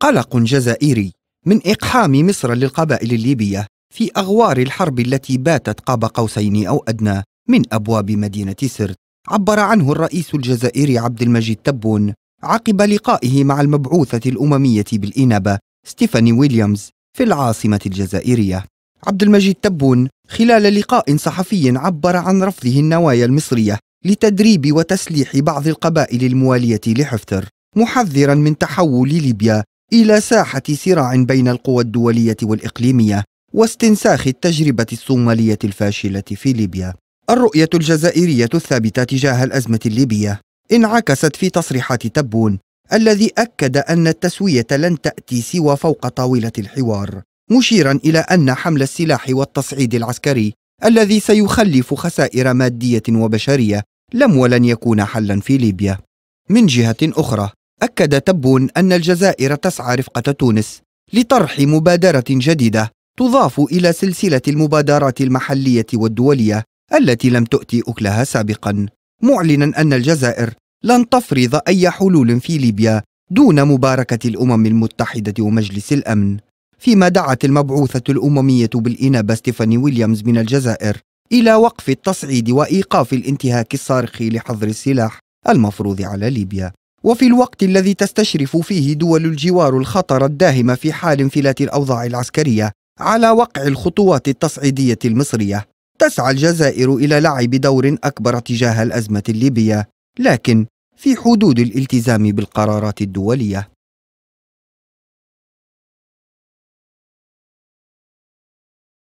قلق جزائري من إقحام مصر للقبائل الليبية في أغوار الحرب التي باتت قاب قوسين أو أدنى من أبواب مدينة سرت عبر عنه الرئيس الجزائري عبد المجيد تبون عقب لقائه مع المبعوثة الأممية بالإنابة ستيفاني ويليامز في العاصمة الجزائرية عبد المجيد تبون خلال لقاء صحفي عبر عن رفضه النوايا المصرية لتدريب وتسليح بعض القبائل الموالية لحفتر محذرا من تحول ليبيا إلى ساحة صراع بين القوى الدولية والإقليمية واستنساخ التجربة الصومالية الفاشلة في ليبيا. الرؤية الجزائرية الثابتة تجاه الأزمة الليبية انعكست في تصريحات تبون الذي أكد أن التسوية لن تأتي سوى فوق طاولة الحوار، مشيرا إلى أن حمل السلاح والتصعيد العسكري الذي سيخلف خسائر مادية وبشرية لم ولن يكون حلا في ليبيا. من جهة أخرى، أكد تبون أن الجزائر تسعى رفقة تونس لطرح مبادرة جديدة تضاف إلى سلسلة المبادرات المحلية والدولية التي لم تؤتي أكلها سابقا معلنا أن الجزائر لن تفرض أي حلول في ليبيا دون مباركة الأمم المتحدة ومجلس الأمن فيما دعت المبعوثة الأممية بالإنابة ستيفاني ويليامز من الجزائر إلى وقف التصعيد وإيقاف الانتهاك الصارخ لحظر السلاح المفروض على ليبيا وفي الوقت الذي تستشرف فيه دول الجوار الخطر الداهم في حال انفلات الأوضاع العسكرية على وقع الخطوات التصعيدية المصرية تسعى الجزائر إلى لعب دور أكبر تجاه الأزمة الليبية لكن في حدود الالتزام بالقرارات الدولية